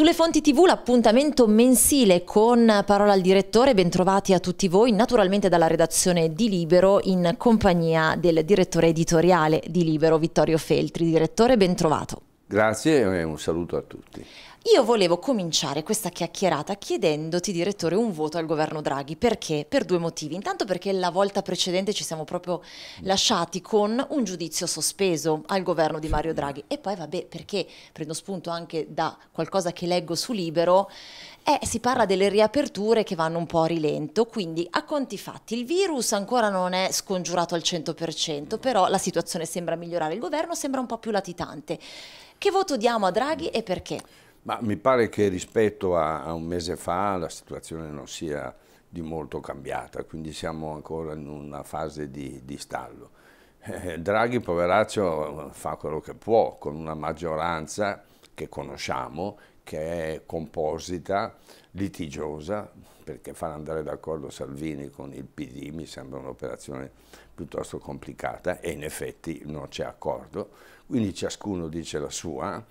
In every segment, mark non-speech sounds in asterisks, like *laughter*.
Sulle fonti tv l'appuntamento mensile con Parola al direttore, bentrovati a tutti voi, naturalmente dalla redazione di Libero in compagnia del direttore editoriale di Libero, Vittorio Feltri. Direttore, bentrovato. Grazie e un saluto a tutti. Io volevo cominciare questa chiacchierata chiedendoti, direttore, un voto al governo Draghi. Perché? Per due motivi. Intanto perché la volta precedente ci siamo proprio lasciati con un giudizio sospeso al governo di Mario Draghi. E poi, vabbè, perché prendo spunto anche da qualcosa che leggo su Libero, eh, si parla delle riaperture che vanno un po' a rilento. Quindi, a conti fatti, il virus ancora non è scongiurato al 100%, però la situazione sembra migliorare. Il governo sembra un po' più latitante. Che voto diamo a Draghi e perché? Ma mi pare che rispetto a, a un mese fa la situazione non sia di molto cambiata, quindi siamo ancora in una fase di, di stallo. Eh, Draghi, poveraccio, fa quello che può con una maggioranza che conosciamo, che è composita, litigiosa, perché far andare d'accordo Salvini con il PD mi sembra un'operazione piuttosto complicata e in effetti non c'è accordo, quindi ciascuno dice la sua,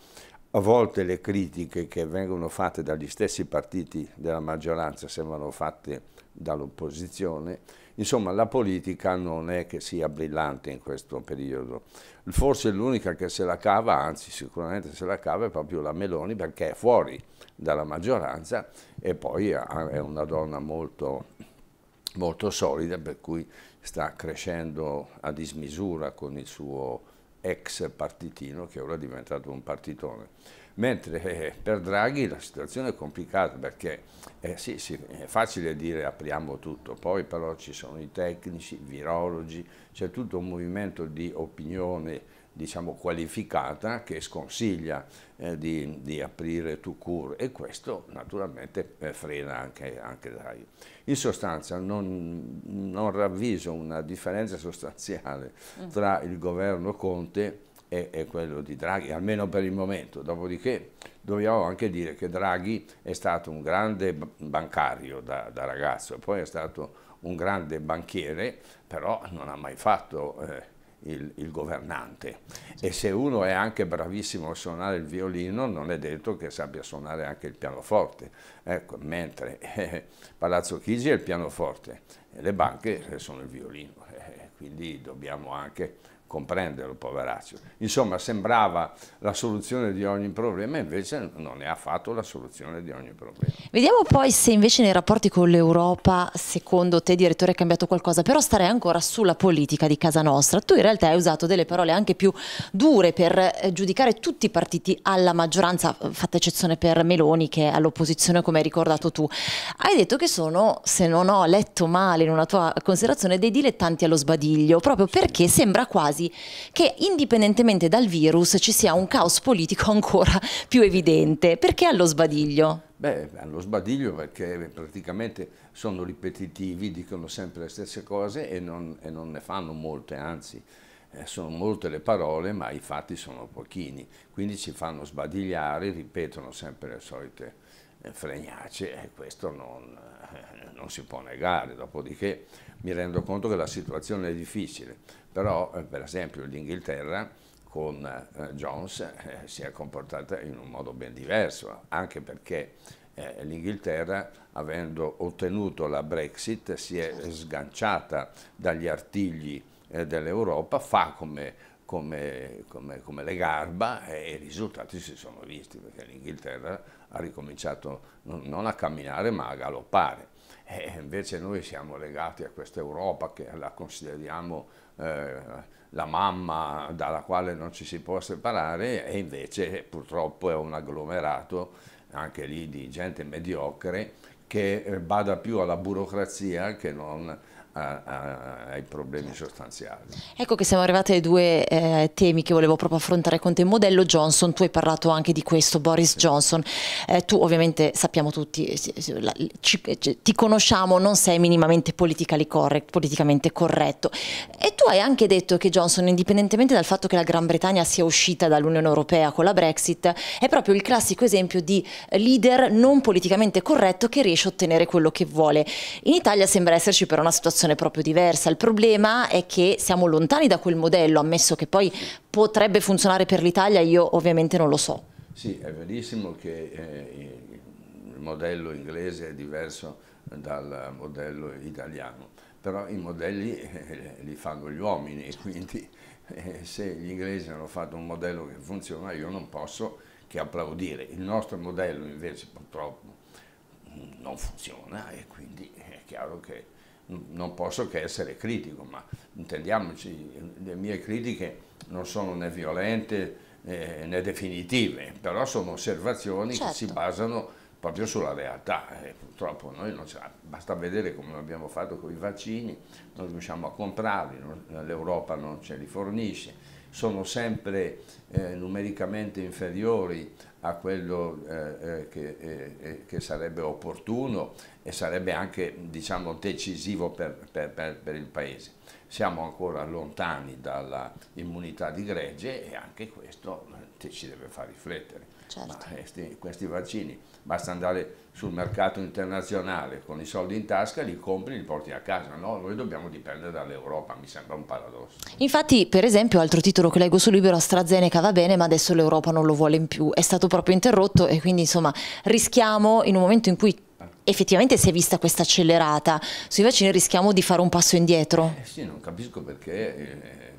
a volte le critiche che vengono fatte dagli stessi partiti della maggioranza sembrano fatte dall'opposizione, insomma la politica non è che sia brillante in questo periodo. Forse l'unica che se la cava, anzi sicuramente se la cava, è proprio la Meloni perché è fuori dalla maggioranza e poi è una donna molto, molto solida per cui sta crescendo a dismisura con il suo ex partitino che ora è diventato un partitone. Mentre eh, eh, per Draghi la situazione è complicata perché eh, sì, sì, è facile dire apriamo tutto, poi però ci sono i tecnici, i virologi, c'è tutto un movimento di opinione diciamo, qualificata che sconsiglia eh, di, di, aprire to court e questo naturalmente eh, frena anche, anche Draghi. In sostanza non, non, ravviso una differenza sostanziale mm. tra il governo Conte e, e quello di Draghi, almeno per il momento, dopodiché dobbiamo anche dire che Draghi è stato un grande bancario da, da ragazzo, poi è stato un grande banchiere, però non ha mai fatto... Eh, il, il governante. E se uno è anche bravissimo a suonare il violino, non è detto che sappia suonare anche il pianoforte. Ecco, mentre eh, Palazzo Chigi è il pianoforte, e le banche sono il violino. Eh, quindi dobbiamo anche comprenderlo, poveraccio. Insomma, sembrava la soluzione di ogni problema, invece non è affatto la soluzione di ogni problema. Vediamo poi se invece nei rapporti con l'Europa, secondo te, direttore, è cambiato qualcosa, però starei ancora sulla politica di casa nostra. Tu in realtà hai usato delle parole anche più dure per eh, giudicare tutti i partiti alla maggioranza, fatta eccezione per Meloni che è all'opposizione come hai ricordato tu. Hai detto che sono, se non ho letto male in una tua considerazione, dei dilettanti allo sbadiglio, proprio perché sembra quasi quasi che indipendentemente dal virus ci sia un caos politico *laughs* ancora più evidente. Perché allo sbadiglio? Beh, allo sbadiglio perché praticamente sono ripetitivi, dicono sempre le stesse cose e non, e non ne fanno molte, anzi eh, sono molte le parole ma i fatti sono pochini, quindi ci fanno sbadigliare, ripetono sempre le solite fregnace e questo non, eh, non, si può negare, dopodiché mi rendo conto che la situazione è difficile, però eh, per esempio l'Inghilterra con eh, Jones si è comportata in un modo ben diverso, anche perché l'Inghilterra, avendo ottenuto la Brexit, si è sganciata dagli artigli dell'Europa, fa come come, come, come, le garba e i risultati si sono visti perché l'Inghilterra ha ricominciato non, non a camminare ma a galoppare. E invece noi siamo legati a questa Europa che la consideriamo eh, la mamma dalla quale non ci si può separare e invece purtroppo è un agglomerato anche lì di gente mediocre che eh, bada più alla burocrazia che non a, a, ai problemi certo. sostanziali. Ecco che siamo arrivati ai due eh, temi che volevo proprio affrontare con te. Modello Johnson, tu hai parlato anche di questo, Boris sì. Johnson. Eh, tu ovviamente sappiamo tutti, eh, ci, eh, ci, ti conosciamo, non sei minimamente correct, politicamente corretto. E tu hai anche detto che Johnson, indipendentemente dal fatto che la Gran Bretagna sia uscita dall'Unione Europea con la Brexit, è proprio il classico esempio di leader non politicamente corretto che riesce a ottenere quello che vuole. In Italia sembra esserci però una situazione situazione proprio diversa. Il problema è che siamo lontani da quel modello, ammesso che poi potrebbe funzionare per l'Italia, io ovviamente non lo so. Sì, è verissimo che eh, il modello inglese è diverso dal modello italiano, però i modelli eh, li fanno gli uomini, *laughs* quindi eh, se gli inglesi hanno fatto un modello che funziona io non posso che applaudire. Il nostro modello invece purtroppo non funziona e quindi è chiaro che non posso che essere critico, ma intendiamoci, le mie critiche non sono né violente eh, né definitive, però sono osservazioni certo. che si certo. basano proprio sulla realtà e eh, purtroppo noi non ce basta vedere come abbiamo fatto con i vaccini, non riusciamo a comprarli, l'Europa non ce li fornisce, sono sempre eh, numericamente inferiori a quello eh, eh che, eh, eh, che, sarebbe opportuno e sarebbe anche diciamo, decisivo per, per, per, per il Paese. Siamo ancora lontani dall'immunità di gregge e anche questo eh, ci deve far riflettere certo. questi, eh, questi vaccini. Basta andare sul mercato internazionale con i soldi in tasca, li compri e li porti a casa. No, noi dobbiamo dipendere dall'Europa, mi sembra un paradosso. Infatti, per esempio, altro titolo che leggo su Libero, AstraZeneca va bene, ma adesso l'Europa non lo vuole in più. È stato proprio interrotto e quindi, insomma, rischiamo in un momento in cui effettivamente si è vista questa accelerata sui vaccini rischiamo di fare un passo indietro? Eh sì, non capisco perché eh,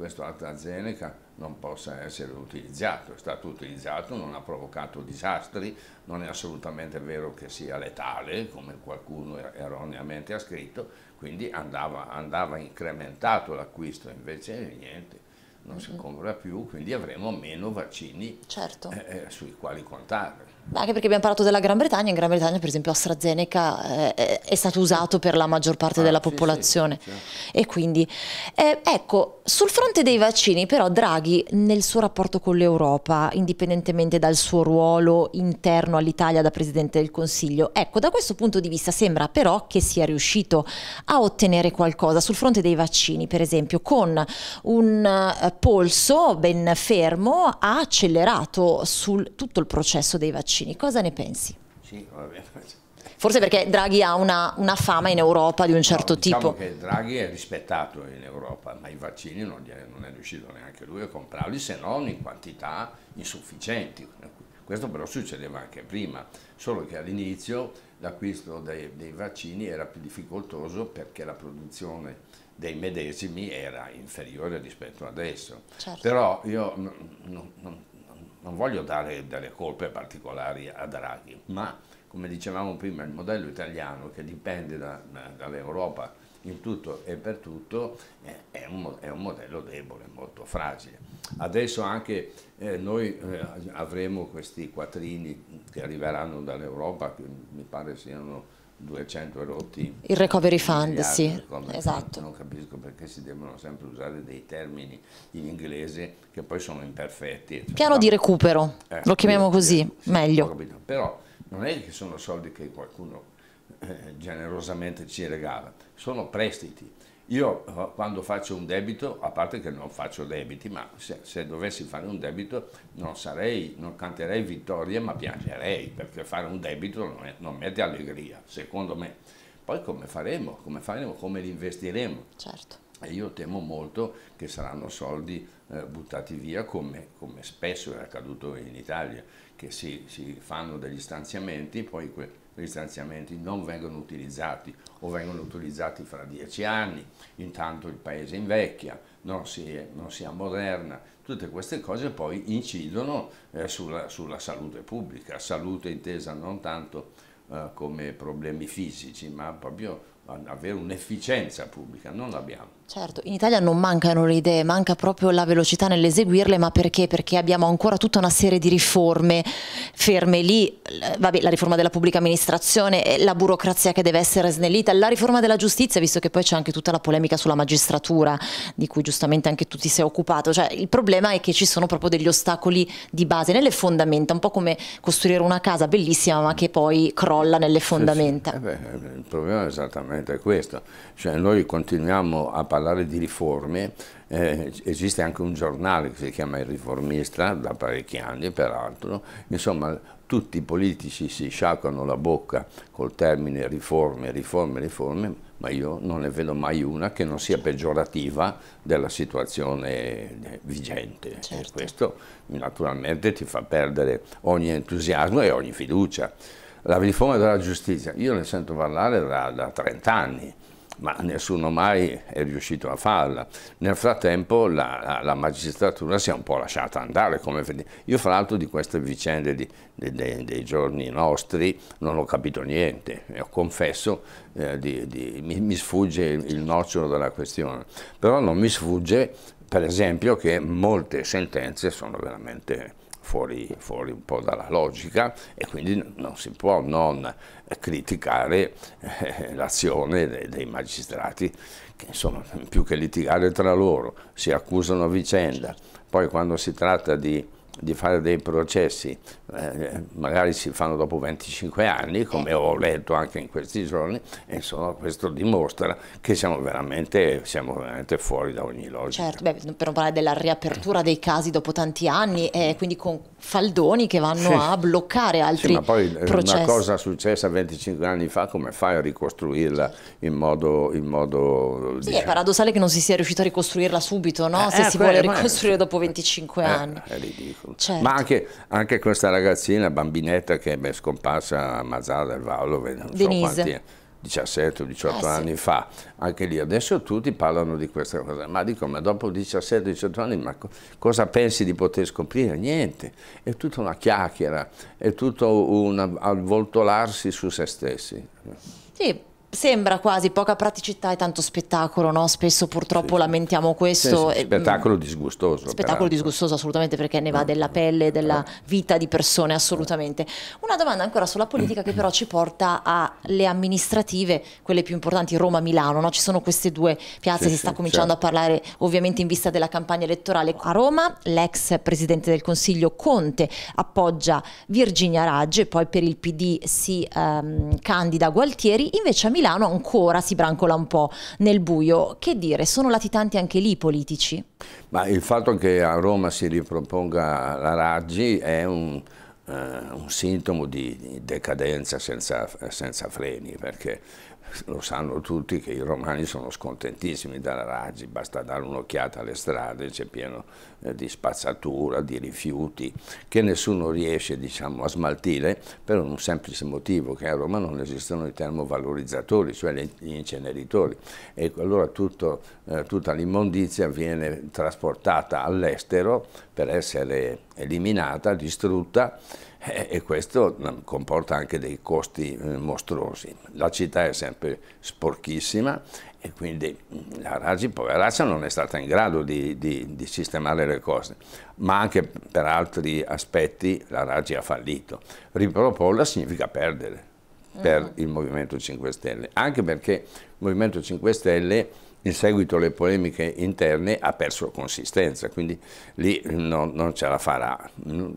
questo AstraZeneca non possa essere utilizzato, è stato utilizzato, non ha provocato disastri, non è assolutamente vero che sia letale, come qualcuno er-, erroneamente ha scritto, quindi andava, andava incrementato l'acquisto, invece niente, non mm -hmm. si compra più, quindi avremo meno vaccini certo. eh, eh sui quali contare. Anche perché abbiamo parlato della Gran Bretagna, in Gran Bretagna per esempio AstraZeneca eh, è stato usato per la maggior parte ah, della popolazione sì, certo. e quindi eh, ecco sul fronte dei vaccini però Draghi nel suo rapporto con l'Europa indipendentemente dal suo ruolo interno all'Italia da Presidente del Consiglio ecco da questo punto di vista sembra però che sia riuscito a ottenere qualcosa sul fronte dei vaccini per esempio con un eh, polso ben fermo ha accelerato sul tutto il processo dei vaccini vaccini. Cosa ne pensi? Sì, va bene. Forse perché Draghi ha una, una, fama in Europa di un certo no, diciamo tipo. Diciamo che Draghi è rispettato in Europa, ma i vaccini non, non è riuscito neanche lui a comprarli se non in quantità insufficienti. Questo però succedeva anche prima, solo che all'inizio l'acquisto dei, dei, vaccini era più difficoltoso perché la produzione dei medesimi era inferiore rispetto ad adesso. Certo. Però io non non voglio dare delle colpe particolari a Draghi, ma come dicevamo prima, il modello italiano che dipende da, dall'Europa in tutto e per tutto eh, è un, è un, modello debole, molto fragile. Adesso anche eh, noi eh, avremo questi quattrini che arriveranno dall'Europa, che mi pare siano 200 erotti. Il recovery fund, sì, esatto. Non capisco perché si devono sempre usare dei termini in inglese che poi sono imperfetti. Cioè, Piano no? di recupero, eh, lo chiamiamo così, sì, meglio. Però non è che sono soldi che qualcuno eh, generosamente ci regala, sono prestiti io eh, quando faccio un debito, a parte che non faccio debiti, ma se, se dovessi fare un debito non, sarei, non canterei vittorie ma piangerei, perché fare un debito non, è, non mette allegria, secondo me. Poi come faremo? Come faremo? Come li investiremo? Certo. E io temo molto che saranno soldi eh, buttati via come, come, spesso è accaduto in Italia, che si, si fanno degli stanziamenti, poi que gli stanziamenti non vengono utilizzati o vengono utilizzati fra dieci anni, intanto il paese invecchia, non si, non si ammoderna, tutte queste cose poi incidono eh, sulla, sulla, salute pubblica, salute intesa non tanto eh, come problemi fisici, ma proprio avere un'efficienza pubblica, non l'abbiamo. Certo, in Italia non mancano le idee, manca proprio la velocità nell'eseguirle, ma perché? Perché abbiamo ancora tutta una serie di riforme ferme lì, vabbè, la riforma della pubblica amministrazione, eh, la burocrazia che deve essere snellita, la riforma della giustizia, visto che poi c'è anche tutta la polemica sulla magistratura, di cui giustamente anche tu ti sei occupato, cioè il problema è che ci sono proprio degli ostacoli di base nelle fondamenta, un po' come costruire una casa bellissima ma che poi crolla nelle fondamenta. Sì, sì. Eh beh, il problema è esattamente fondamentalmente è questo, cioè noi continuiamo a parlare di riforme, eh, esiste anche un giornale che si chiama Il Riformista da parecchi anni peraltro, insomma tutti i politici si sciacquano la bocca col termine riforme, riforme, riforme, ma io non ne vedo mai una che non sia peggiorativa della situazione vigente. Certo. questo naturalmente ti fa perdere ogni entusiasmo e ogni fiducia la riforma della giustizia, io ne sento parlare da, da 30 anni, ma nessuno mai è riuscito a farla. Nel frattempo la, la, la magistratura si è un po' lasciata andare. Come... Io fra l'altro di queste vicende di, de, de, dei giorni nostri non ho capito niente, Io confesso, eh, di, di, mi, mi sfugge il nocciolo della questione, però non mi sfugge per esempio che molte sentenze sono veramente fuori, fuori, un po' dalla logica e quindi non si può non criticare eh, l'azione dei, dei magistrati che insomma più che litigare tra loro si accusano a vicenda, poi quando si tratta di di fare dei processi, eh, magari si fanno dopo 25 anni, come ho letto anche in questi giorni, insomma questo dimostra che siamo veramente, siamo veramente fuori da ogni logica. Certo, beh, per non parlare della riapertura dei casi dopo tanti anni, eh, quindi con faldoni che vanno sì. a bloccare altri sì, ma poi processi. Una cosa successa 25 anni fa, come fai a ricostruirla in modo... In modo sì, diciamo. è paradossale che non si sia riuscito a ricostruirla subito, no? eh, se eh, si vuole ricostruire è... dopo 25 eh, anni. È ridicolo. Certo. Ma anche, anche, questa ragazzina, bambinetta che è scomparsa a Mazzara del Vallo, non Denise. so quanti 17-18 eh, anni sì. fa, anche lì adesso tutti parlano di questa cosa, ma dico, ma dopo 17-18 anni ma co cosa pensi di poter scoprire? Niente, è tutta una chiacchiera, è tutto un avvoltolarsi su se stessi. Sì, sembra quasi poca praticità e tanto spettacolo, no? spesso purtroppo sì, lamentiamo questo. Sì, sì, mm, spettacolo disgustoso. Spettacolo peraltro. disgustoso assolutamente perché ne va mm. della pelle, della eh. vita di persone assolutamente. Una domanda ancora sulla politica che *clears throat* però ci porta alle amministrative, quelle più importanti, Roma-Milano, no? ci sono queste due piazze, si sta cominciando certo. a parlare ovviamente in vista della campagna elettorale. A Roma l'ex Presidente del Consiglio Conte appoggia Virginia Raggi e poi per il PD si um, candida Gualtieri, invece a Milano Milano ancora si brancola un po' nel buio. Che dire, sono latitanti anche lì i politici? Ma il fatto che a Roma si riproponga la Raggi è un, eh, un sintomo di, decadenza senza, senza freni, perché lo sanno tutti che i romani sono scontentissimi dalla Raggi, basta dare un'occhiata alle strade, c'è pieno eh, di spazzatura, di rifiuti, che nessuno riesce diciamo, a smaltire per un semplice motivo, che a Roma non esistono i termovalorizzatori, cioè gli inceneritori, e ecco, allora tutto, eh, tutta l'immondizia viene trasportata all'estero per essere eliminata, distrutta, eh, e questo mm, comporta anche dei costi eh, mostruosi. La città è sempre sporchissima e quindi mm, la Raggi poveraccia non è stata in grado di, di, di, sistemare le cose, ma anche per altri aspetti la Raggi ha fallito. Riproporla significa perdere per uh mm. -huh. il Movimento 5 Stelle, anche perché il Movimento 5 Stelle in seguito alle polemiche interne ha perso consistenza, quindi lì no, non ce la farà.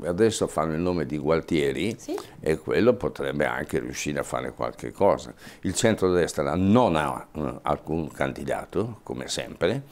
Adesso fanno il nome di Gualtieri sì. e quello potrebbe anche riuscire a fare qualche cosa. Il centro-destra non ha eh, alcun candidato, come sempre,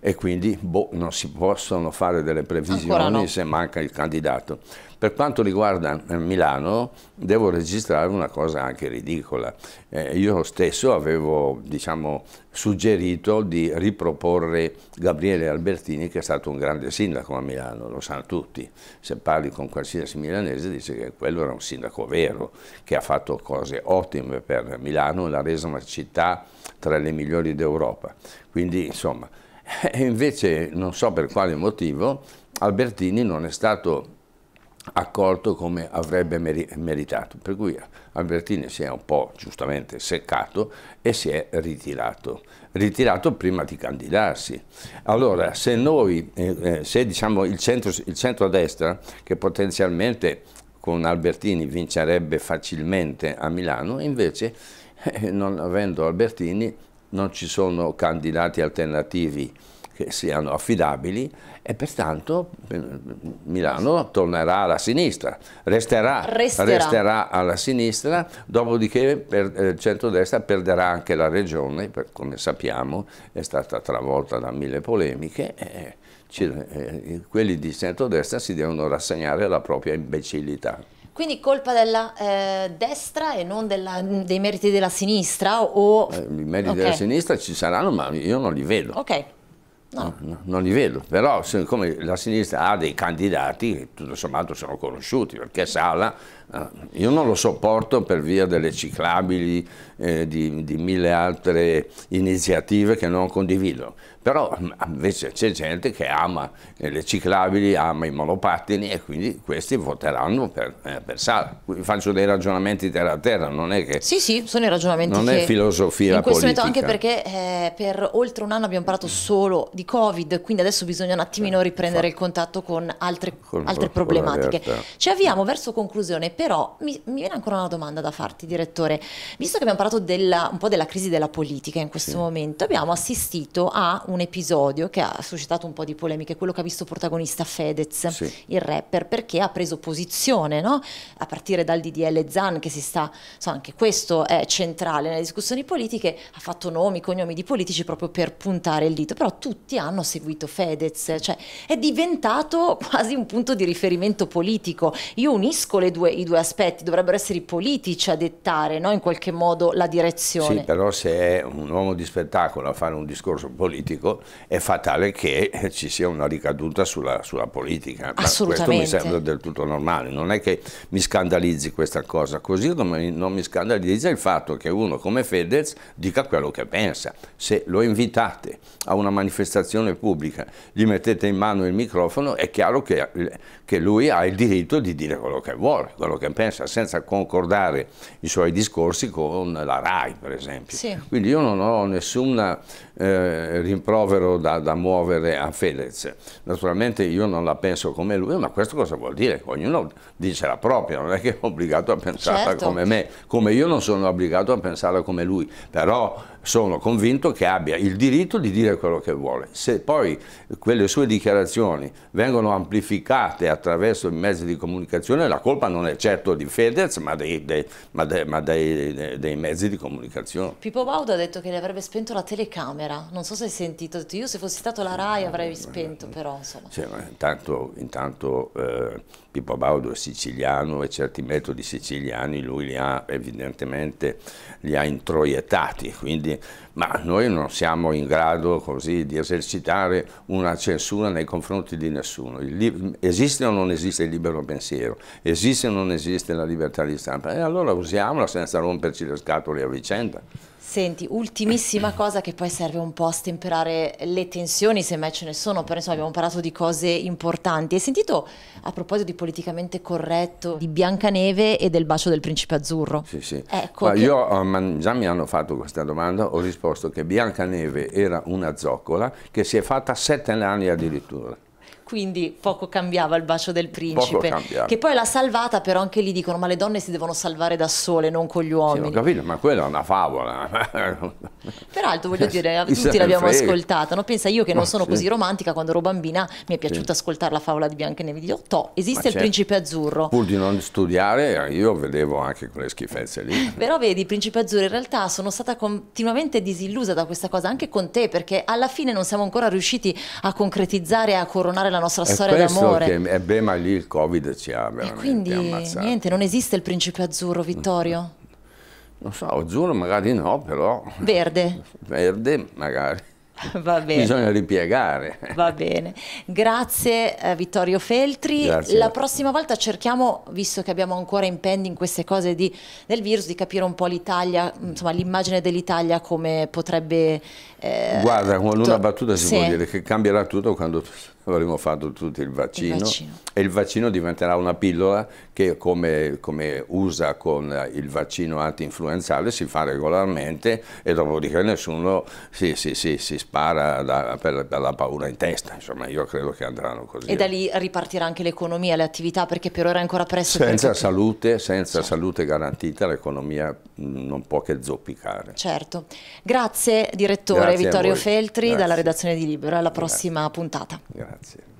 e quindi boh, non si possono fare delle previsioni no. se manca il candidato. Per quanto riguarda eh, Milano, devo registrare una cosa anche ridicola. Eh, io stesso avevo diciamo, suggerito di riproporre Gabriele Albertini, che è stato un grande sindaco a Milano, lo sanno tutti. Se parli con qualsiasi milanese dice che quello era un sindaco vero, che ha fatto cose ottime per Milano e l'ha resa una città tra le migliori d'Europa. Quindi, insomma, *laughs* E invece, non so per quale motivo, Albertini non è stato accolto come avrebbe meritato, per cui Albertini si è un po' giustamente seccato e si è ritirato, ritirato prima di candidarsi. Allora, se noi, eh, eh, se diciamo il, centro, il centro-destra, che potenzialmente con Albertini vincerebbe facilmente a Milano, invece *laughs* non avendo Albertini non ci sono candidati alternativi che siano affidabili e pertanto eh, Milano tornerà alla sinistra, resterà, resterà. resterà alla sinistra, dopodiché per, eh, il centrodestra perderà anche la regione, per, come sappiamo è stata travolta da mille polemiche, e eh, ci, eh, quelli di centrodestra si devono rassegnare alla propria imbecillità. Quindi colpa della eh, destra e non della, dei meriti della sinistra? O... Eh, I meriti okay. della sinistra ci saranno, ma io non li vedo. Ok. No. No, non li vedo, però siccome la sinistra ha dei candidati, che tutto sommato sono conosciuti, perché Sala Ah, io non lo sopporto per via delle ciclabili, eh, di, di, mille altre iniziative che non condivido, però invece c'è gente che ama eh, le ciclabili, ama i monopattini e quindi questi voteranno per, eh, per Sala. Faccio dei ragionamenti terra a terra, non è che... Sì, sì, sono i ragionamenti Non è filosofia In questo politica. momento anche perché eh, per oltre un anno abbiamo parlato solo di Covid, quindi adesso bisogna un attimino eh, riprendere il contatto con altre, con altre problematiche. Ci avviamo verso conclusione però mi, mi, viene ancora una domanda da farti, direttore. Visto che abbiamo parlato della, un po' della crisi della politica in questo sì. momento, abbiamo assistito a un episodio che ha suscitato un po' di polemiche, quello che ha visto protagonista Fedez, sì. il rapper, perché ha preso posizione, no? a partire dal DDL Zan, che si sta, so, anche questo è centrale nelle discussioni politiche, ha fatto nomi, cognomi di politici proprio per puntare il dito, però tutti hanno seguito Fedez, cioè è diventato *laughs* quasi un punto di riferimento politico. Io unisco due, i due aspetti, dovrebbero essere i politici a dettare no? in qualche modo la direzione. Sì, però se è un uomo di spettacolo a fare un discorso politico è fatale che ci sia una ricaduta sulla, sulla politica. Assolutamente. Ma questo mi sembra del tutto normale, non è che mi scandalizzi questa cosa, così come non mi scandalizza il fatto che uno come Fedez dica quello che pensa. Se lo invitate a una manifestazione pubblica, gli mettete in mano il microfono, è chiaro che, che lui ha il diritto di dire quello che vuole, quello che pensa senza concordare i suoi discorsi con la RAI per esempio. Sì. Quindi io non ho nessun eh, rimprovero da, da, muovere a Fedez. Naturalmente io non la penso come lui, ma questo cosa vuol dire? Ognuno dice la propria, non è che è obbligato a pensarla certo. come me, come io non sono obbligato a pensarla come lui, però sono convinto che abbia il diritto di dire quello che vuole. Se poi quelle sue dichiarazioni vengono amplificate attraverso i mezzi di comunicazione, la colpa non è certo di Fedez, ma dei, dei, ma dei, ma dei mezzi di comunicazione. Pippo Baudo ha detto che le avrebbe spento la telecamera, non so se hai sentito, io se fossi stato la RAI avrei spento però. Sì, intanto, intanto eh, Pippo Baudo è siciliano e certi metodi siciliani lui li ha evidentemente li ha introiettati, quindi ma noi non siamo in grado così di esercitare una censura nei confronti di nessuno. Esiste o non esiste il libero pensiero? Esiste o non esiste la libertà di stampa? E allora usiamola senza romperci le scatole a vicenda. Senti, ultimissima cosa che poi serve un po' a stemperare le tensioni, se mai ce ne sono, però insomma abbiamo parlato di cose importanti. Hai sentito a proposito di politicamente corretto, di Biancaneve e del bacio del principe azzurro? Sì, sì. Ecco Ma che... io, eh, già mi hanno fatto questa domanda, ho risposto che Biancaneve era una zoccola che si è fatta sette anni addirittura quindi poco cambiava il bacio del principe. Che poi l'ha salvata, però anche lì dicono: ma le donne si devono salvare da sole, non con gli uomini. Sì, ho capito, ma quella è una favola. *laughs* Peraltro, voglio dire, tutti l'abbiamo ascoltata. No? Pensa io che non sono sì. così romantica, quando ero bambina mi è piaciuto sì. ascoltare la favola di Biancaneve di Ottò. Esiste ma il certo. principe azzurro. Pur di non studiare, io vedevo anche quelle schifezze lì. *laughs* però vedi, principe azzurro, in realtà sono stata continuamente disillusa da questa cosa, anche con te, perché alla fine non siamo ancora riusciti a concretizzare e a coronare la la nostra storia d'amore. Che, è beh, ma lì il Covid ci ha veramente e quindi, ammazzato. niente, non esiste il principe azzurro, Vittorio? Non so, azzurro magari no, però... Verde? Verde magari. *laughs* Va bene. Bisogna ripiegare. Va bene. Grazie eh, Vittorio Feltri. Grazie. La prossima volta cerchiamo, visto che abbiamo ancora in pending queste cose di, del virus, di capire un po' l'Italia, insomma l'immagine dell'Italia come potrebbe... Eh, Guarda, con una battuta si sì. può dire che cambierà tutto quando avremo fatto tutto il vaccino, il vaccino, e il vaccino diventerà una pillola che come, come usa con il vaccino anti-influenzale si fa regolarmente e dopodiché nessuno si, si, si, si spara da, per, dalla paura in testa, insomma io credo che andranno così. E da lì ripartirà anche l'economia, le attività perché per ora è ancora presto. Senza, salute, senza sì. Certo. salute garantita l'economia mm, non può che zoppicare. Certo, grazie direttore Grazie Vittorio Feltri Grazie. dalla redazione di Libero, alla prossima Grazie. puntata. Grazie. Grazie.